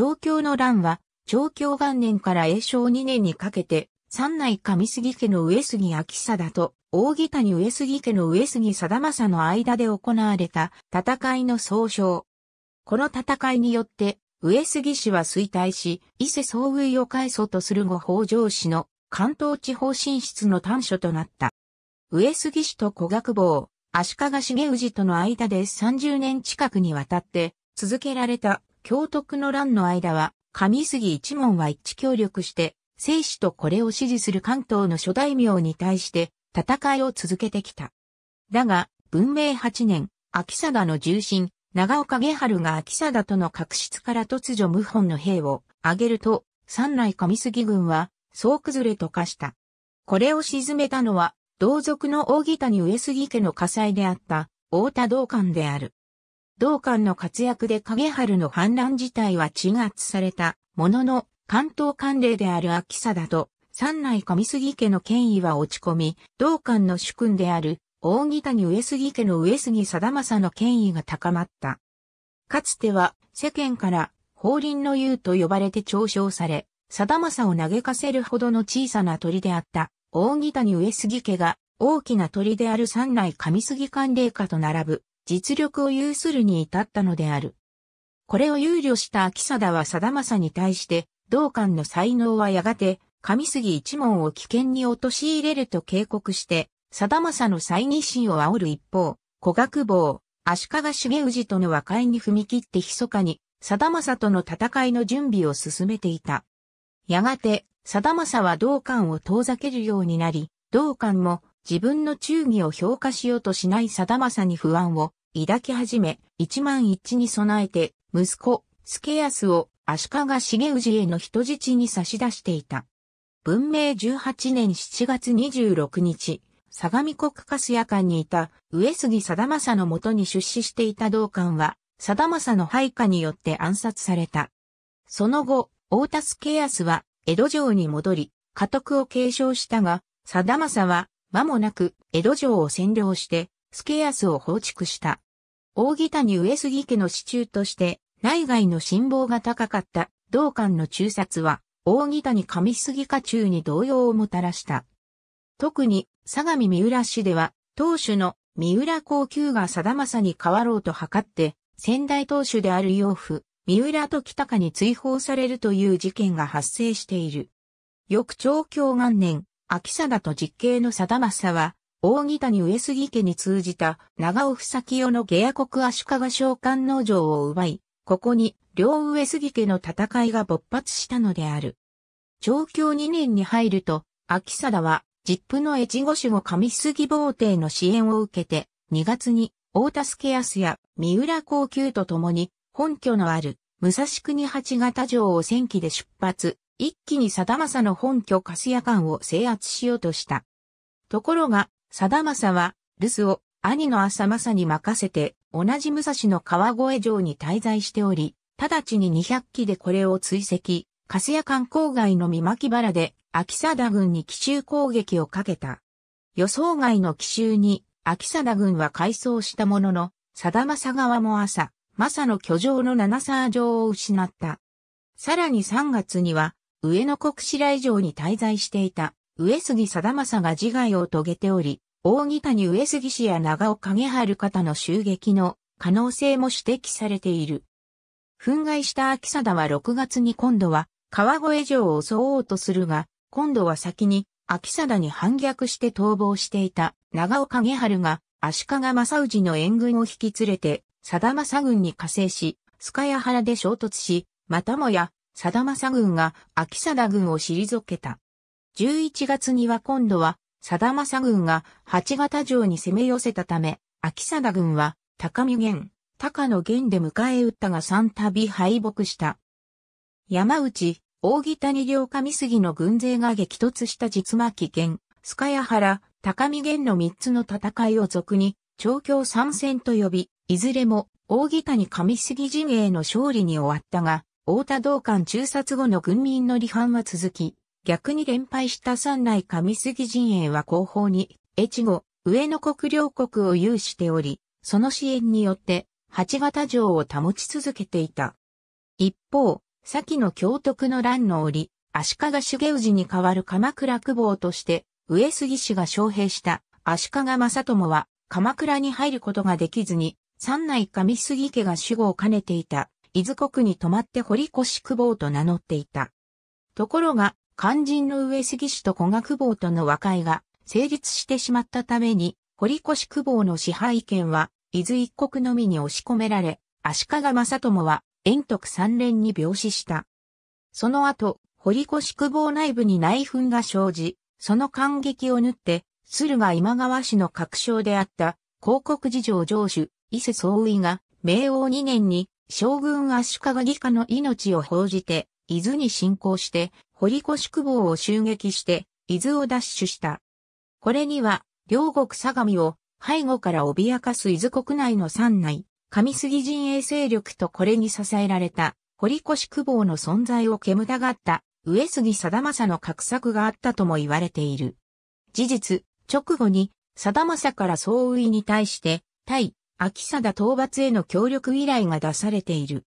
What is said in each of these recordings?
長教の乱は、長教元年から永正2年にかけて、三内上杉家の上杉秋貞と、大木谷上杉家の上杉貞政の間で行われた戦いの総称。この戦いによって、上杉氏は衰退し、伊勢総類を返そうとする後北条氏の関東地方進出の短所となった。上杉氏と小学坊、足利茂氏との間で30年近くにわたって続けられた京徳の乱の間は、上杉一門は一致協力して、生死とこれを支持する関東の諸大名に対して戦いを続けてきた。だが、文明8年、秋貞の重臣、長岡玄春が秋貞との確執から突如謀反の兵を挙げると、三内上杉軍は、総崩れと化した。これを沈めたのは、同族の大木谷上杉家の火災であった、大田道館である。同館の活躍で影春の反乱自体は鎮圧されたものの、関東官令である秋佐だと、三内上杉家の権威は落ち込み、同館の主君である、大木谷上杉家の上杉貞政の権威が高まった。かつては、世間から、法輪の雄と呼ばれて嘲笑され、貞政を嘆かせるほどの小さな鳥であった、大木谷上杉家が、大きな鳥である三内上杉官令家と並ぶ、実力を有するに至ったのである。これを憂慮した秋貞は貞政に対して、道館の才能はやがて、上杉一門を危険に陥れると警告して、貞政の再日心を煽る一方、古学坊、足利重氏との和解に踏み切って密かに、貞政との戦いの準備を進めていた。やがて、貞政は道館を遠ざけるようになり、道館も自分の忠義を評価しようとしない貞政に不安を抱き始め、一万一に備えて、息子、助康を足利重氏への人質に差し出していた。文明18年7月26日、相模国粕屋館にいた上杉貞政のもとに出資していた道館は、貞政の配下によって暗殺された。その後、大田助康は江戸城に戻り、家督を継承したが、貞政は間もなく江戸城を占領して、アスを放逐した。大木谷上杉家の支柱として、内外の辛抱が高かった道館の中殺は、大木谷上杉家中に動揺をもたらした。特に、相模三浦市では、当主の三浦高級が定政に変わろうと図って、先代当主である養父、三浦と北かに追放されるという事件が発生している。翌長教元年、秋貞と実刑の定政は、大木谷上杉家に通じた長尾房清の下野国足利召喚農場を奪い、ここに両上杉家の戦いが勃発したのである。長教2年に入ると、秋貞は、実父の越後守護上杉坊邸の支援を受けて、2月に、大助康や三浦高級と共に、本拠のある、武蔵国八方城を戦機で出発、一気に貞政の本拠粕屋間を制圧しようとした。ところが、さだまさは、留守を兄の浅政に任せて、同じ武蔵の川越城に滞在しており、直ちに200機でこれを追跡、カスヤ観光街の三巻原で、秋貞軍に奇襲攻撃をかけた。予想外の奇襲に、秋貞軍は改装したものの、さだまさ側も朝、正の居城の七沢城を失った。さらに3月には、上野国白井城に滞在していた上杉貞政が自害を遂げており、大木谷上杉氏や長尾影春方の襲撃の可能性も指摘されている。憤慨した秋貞は6月に今度は川越城を襲おうとするが、今度は先に秋貞に反逆して逃亡していた長尾影春が足利正氏の援軍を引き連れて、貞政軍に加勢し、カ谷原で衝突し、またもや、貞政軍が秋貞軍を退けた。11月には今度は、ま政軍が八方城に攻め寄せたため、秋貞軍は、高見源、高野源で迎え撃ったが3度敗北した。山内、大木谷両上杉の軍勢が激突した実巻源、須賀谷原、高見源の3つの戦いを俗に、長教参戦と呼び、いずれも、大木谷上杉陣営の勝利に終わったが、大田道館中殺後の軍民の離反は続き、逆に連敗した三内上杉陣営は後方に、越後、上野国領国を有しており、その支援によって、八方城を保ち続けていた。一方、先の京徳の乱の折、足利重氏に代わる鎌倉久保として、上杉氏が招聘した足利正友は、鎌倉に入ることができずに、三内上杉家が守護を兼ねていた、伊豆国に泊まって堀越久保と名乗っていた。ところが、肝心の上杉氏と古賀久保との和解が成立してしまったために、堀越久保の支配権は、伊豆一国のみに押し込められ、足利正友は、遠徳三連に病死した。その後、堀越久保内部に内紛が生じ、その感激を縫って、駿河今川氏の確証であった、広告事情上主、伊勢総尉が、明王二年に、将軍足利義家の命を報じて、伊豆に侵攻して、堀越久保を襲撃して、伊豆を奪取した。これには、両国相模を背後から脅かす伊豆国内の山内、上杉陣営勢力とこれに支えられた、堀越久保の存在を煙たがった上杉貞政の画策があったとも言われている。事実、直後に、貞政から総右に対して、対、秋貞討伐への協力依頼が出されている。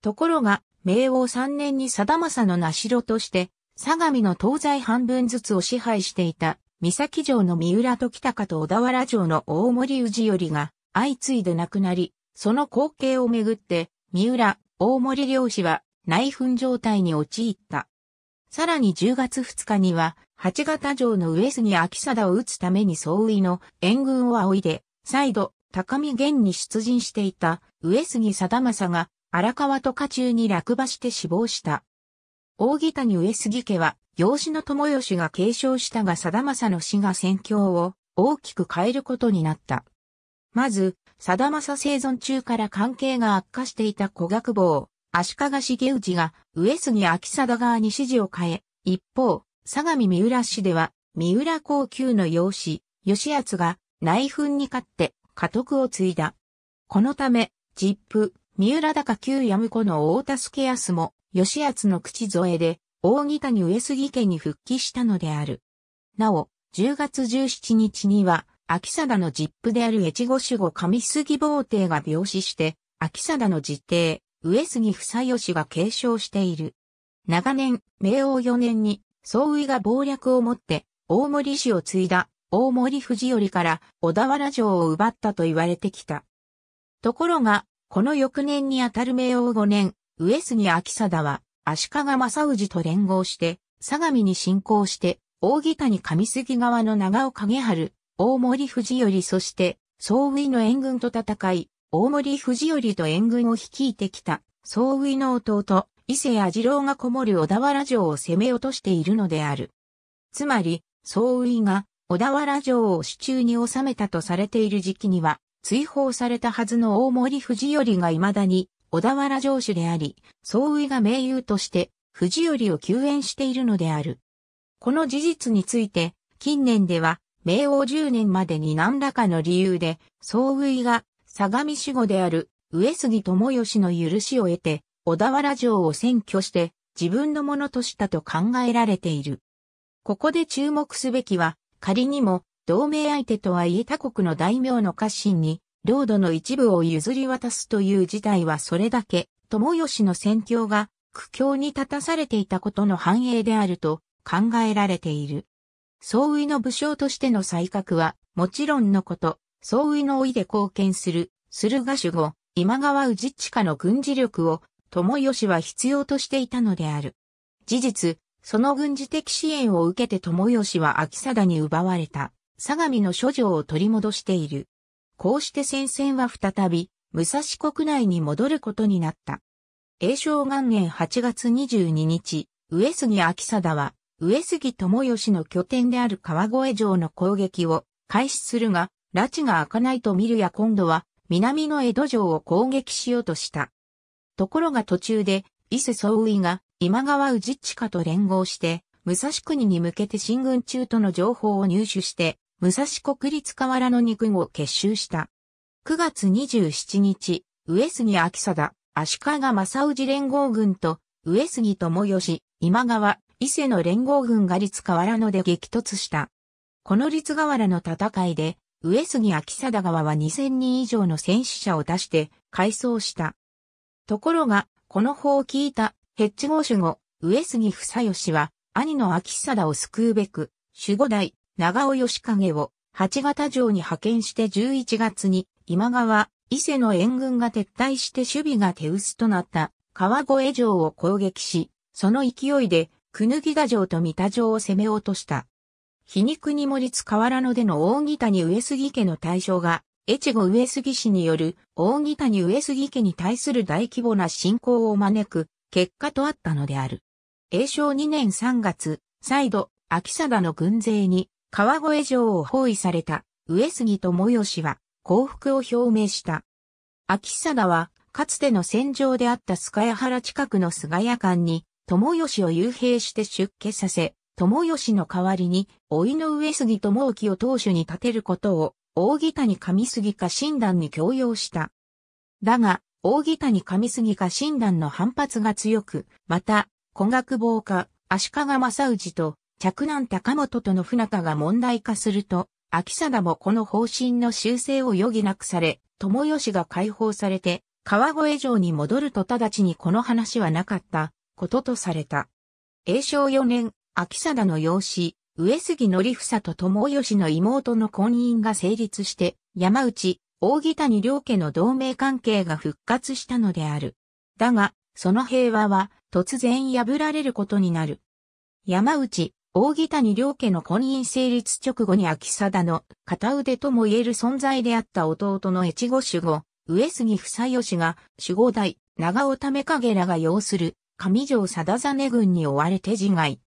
ところが、明王3年に定政の名城として、相模の東西半分ずつを支配していた、三崎城の三浦時高と小田原城の大森氏よりが、相次いで亡くなり、その光景をめぐって、三浦、大森漁師は内紛状態に陥った。さらに10月2日には、八方城の上杉秋貞を撃つために総意の援軍を仰いで、再度、高見源に出陣していた上杉定政が荒川と下中に落馬して死亡した。大木谷上杉家は、養子の友義が継承したが貞政の死が戦況を大きく変えることになった。まず、貞政生存中から関係が悪化していた古学坊、足利茂氏が上杉秋貞側に指示を変え、一方、相模三浦市では、三浦高級の養子、吉厚が内紛に勝って家督を継いだ。このため、実父、三浦高旧や子の大田助康も、吉厚の口添えで、大木谷上杉家に復帰したのである。なお、10月17日には、秋貞の実父である越後守護上杉坊帝が病死して、秋貞の実弟、上杉房義が継承している。長年、明王4年に、総尉が謀略をもって、大森氏を継いだ、大森藤頼から小田原城を奪ったと言われてきた。ところが、この翌年にあたる明王5年、上杉明貞は、足利正氏と連合して、相模に侵攻して、大木谷上杉側の長尾影春、大森藤頼そして、総右の援軍と戦い、大森藤頼と援軍を率いてきた、総右の弟、伊勢次郎がこもる小田原城を攻め落としているのである。つまり、総右が小田原城を手中に収めたとされている時期には、追放されたはずの大森藤頼が未だに小田原城主であり、総尉が名優として藤頼を救援しているのである。この事実について、近年では、明王十年までに何らかの理由で、総尉が相模守護である上杉智義の許しを得て、小田原城を占拠して自分のものとしたと考えられている。ここで注目すべきは、仮にも同盟相手とはいえ他国の大名の家臣に、領土の一部を譲り渡すという事態はそれだけ、友しの戦況が苦境に立たされていたことの反映であると考えられている。総尉の武将としての才覚は、もちろんのこと、総尉の老いで貢献する、駿河守護、今川氏下の軍事力を、友しは必要としていたのである。事実、その軍事的支援を受けて友しは秋貞に奪われた。相模の諸城を取り戻している。こうして戦線は再び、武蔵国内に戻ることになった。永正元年8月22日、上杉秋貞は、上杉智義の拠点である川越城の攻撃を開始するが、拉致が開かないと見るや今度は、南の江戸城を攻撃しようとした。ところが途中で、伊勢総尉が今川宇治地下と連合して、武蔵国に向けて進軍中との情報を入手して、武蔵国立河原の肉を結集した。9月27日、上杉秋貞、足利正氏連合軍と、上杉友義、今川、伊勢の連合軍が立河原ので激突した。この立河原の戦いで、上杉秋貞川は2000人以上の戦死者を出して、改装した。ところが、この法を聞いた、ヘッジ号守護、上杉房義は、兄の秋貞を救うべく、守護代、長尾義景を八方城に派遣して11月に今川、伊勢の援軍が撤退して守備が手薄となった川越城を攻撃し、その勢いで、くぬぎだ城と三田城を攻め落とした。皮肉に盛りつ河原野での大木谷上杉家の大将が、越後上杉氏による大木谷上杉家に対する大規模な侵攻を招く結果とあったのである。永正2年3月、再度、秋貞の軍勢に川越城を包囲された上杉智義は降伏を表明した。秋貞はかつての戦場であった菅谷原近くの菅谷間に智義を幽閉して出家させ、智義の代わりに、老いの上杉智興を当主に立てることを、大木谷上杉家診断に強要した。だが、大木谷上杉家診断の反発が強く、また、古学坊家、足利正氏と、着難高本との不仲が問題化すると、秋貞もこの方針の修正を余儀なくされ、友吉が解放されて、川越城に戻ると直ちにこの話はなかったこととされた。永正4年、秋貞の養子、上杉則房と友吉の妹の婚姻が成立して、山内、大木谷両家の同盟関係が復活したのである。だが、その平和は突然破られることになる。山内、大木谷良家の婚姻成立直後に秋貞の片腕とも言える存在であった弟の越後守護、上杉房義が守護代、長尾為影らが要する上条貞真軍に追われて自害。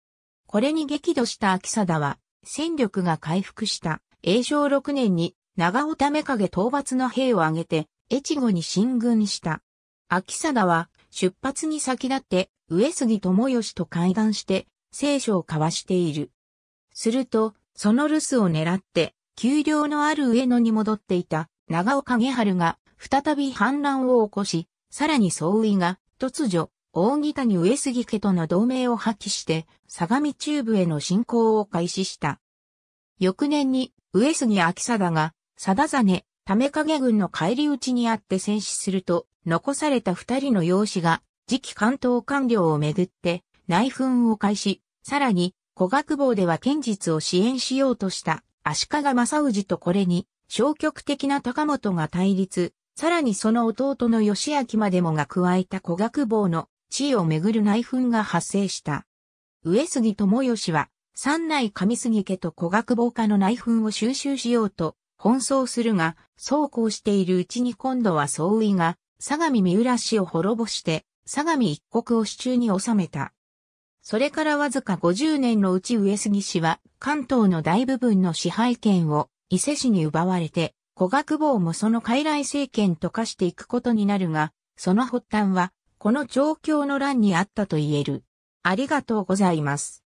これに激怒した秋貞は、戦力が回復した永正6年に長尾為影討伐の兵を挙げて、越後に進軍した。秋貞は出発に先立って上杉智義と会談して聖書を交わしている。すると、その留守を狙って、丘陵のある上野に戻っていた長岡景春が再び反乱を起こし、さらに総意が突如、大木谷上杉家との同盟を破棄して、相模中部への侵攻を開始した。翌年に、上杉秋貞が、貞た為影軍の帰り討ちにあって戦死すると、残された二人の養子が、次期関東官僚をめぐって、内紛を開始、さらに、古学坊では剣術を支援しようとした足利正氏とこれに消極的な高本が対立、さらにその弟の義明までもが加えた古学坊の地位をめぐる内紛が発生した。上杉智義は三内上杉家と古学坊家の内紛を収集しようと奔走するが、そうこうしているうちに今度は総意が相模三浦氏を滅ぼして相模一国を手中に収めた。それからわずか50年のうち上杉氏は関東の大部分の支配権を伊勢氏に奪われて、古学坊もその傀儡政権と化していくことになるが、その発端は、この状況の乱にあったと言える。ありがとうございます。